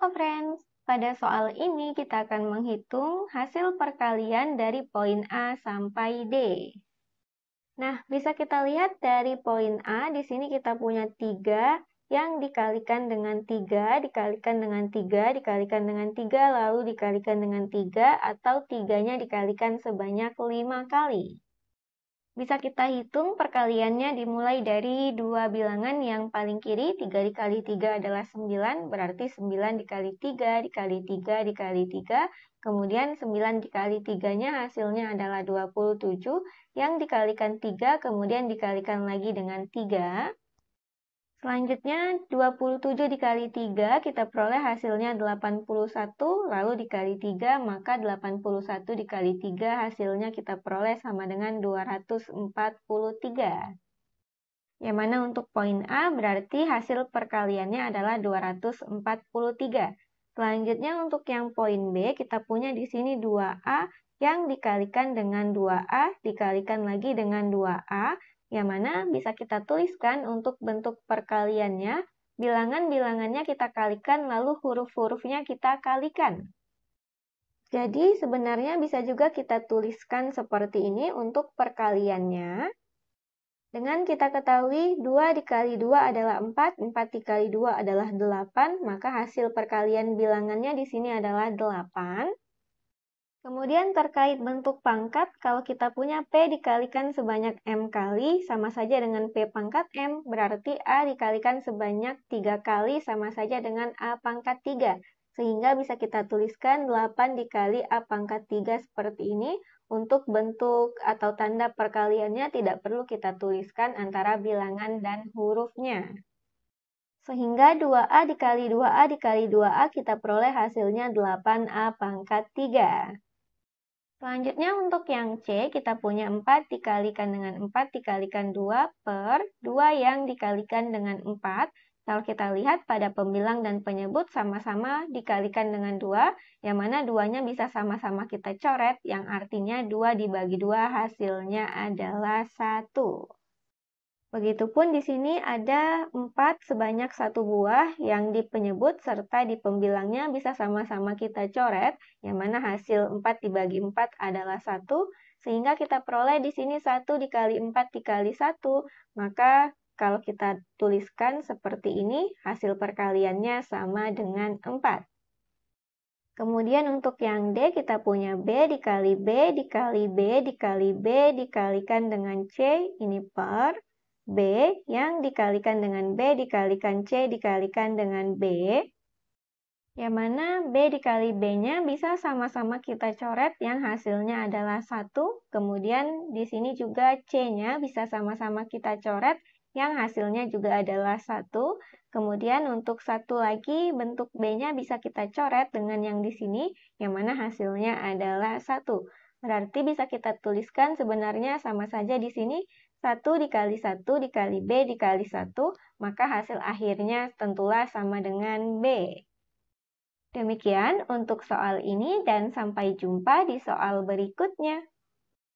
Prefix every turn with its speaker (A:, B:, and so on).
A: Oke friends, pada soal ini kita akan menghitung hasil perkalian dari poin A sampai D. Nah, bisa kita lihat dari poin A, di sini kita punya 3 yang dikalikan dengan 3, dikalikan dengan 3, dikalikan dengan 3, lalu dikalikan dengan 3, atau 3-nya dikalikan sebanyak 5 kali. Bisa kita hitung perkaliannya dimulai dari dua bilangan yang paling kiri, 3 dikali 3 adalah 9, berarti 9 dikali 3 dikali 3 dikali 3, kemudian 9 dikali 3-nya hasilnya adalah 27, yang dikalikan 3 kemudian dikalikan lagi dengan 3, Selanjutnya 27 dikali 3 kita peroleh hasilnya 81 lalu dikali 3 maka 81 dikali 3 hasilnya kita peroleh sama dengan 243. Yang mana untuk poin A berarti hasil perkaliannya adalah 243. Selanjutnya untuk yang poin B kita punya di sini 2A yang dikalikan dengan 2A dikalikan lagi dengan 2A yang mana bisa kita tuliskan untuk bentuk perkaliannya, bilangan-bilangannya kita kalikan, lalu huruf-hurufnya kita kalikan. Jadi sebenarnya bisa juga kita tuliskan seperti ini untuk perkaliannya. Dengan kita ketahui 2 dikali 2 adalah 4, 4 dikali 2 adalah 8, maka hasil perkalian bilangannya di sini adalah 8. Kemudian terkait bentuk pangkat, kalau kita punya P dikalikan sebanyak M kali, sama saja dengan P pangkat M, berarti A dikalikan sebanyak 3 kali, sama saja dengan A pangkat 3. Sehingga bisa kita tuliskan 8 dikali A pangkat 3 seperti ini, untuk bentuk atau tanda perkaliannya tidak perlu kita tuliskan antara bilangan dan hurufnya. Sehingga 2A dikali 2A dikali 2A kita peroleh hasilnya 8A pangkat 3. Selanjutnya untuk yang C, kita punya 4 dikalikan dengan 4 dikalikan 2 per 2 yang dikalikan dengan 4. Kalau kita lihat pada pembilang dan penyebut sama-sama dikalikan dengan 2, yang mana duanya bisa sama-sama kita coret, yang artinya 2 dibagi 2 hasilnya adalah 1. Begitupun di sini ada empat sebanyak satu buah yang dipenyebut serta di pembilangnya bisa sama-sama kita coret, yang mana hasil empat dibagi empat adalah satu sehingga kita peroleh di sini 1 dikali empat dikali satu maka kalau kita tuliskan seperti ini, hasil perkaliannya sama dengan empat Kemudian untuk yang D kita punya B dikali B dikali B dikali B dikalikan dengan C, ini per. B yang dikalikan dengan B dikalikan C dikalikan dengan B. Yang mana B dikali B-nya bisa sama-sama kita coret yang hasilnya adalah 1. Kemudian di sini juga C-nya bisa sama-sama kita coret yang hasilnya juga adalah 1. Kemudian untuk satu lagi bentuk B-nya bisa kita coret dengan yang di sini yang mana hasilnya adalah 1. Berarti bisa kita tuliskan sebenarnya sama saja di sini 1 dikali 1 dikali B dikali 1, maka hasil akhirnya tentulah sama dengan B. Demikian untuk soal ini dan sampai jumpa di soal berikutnya.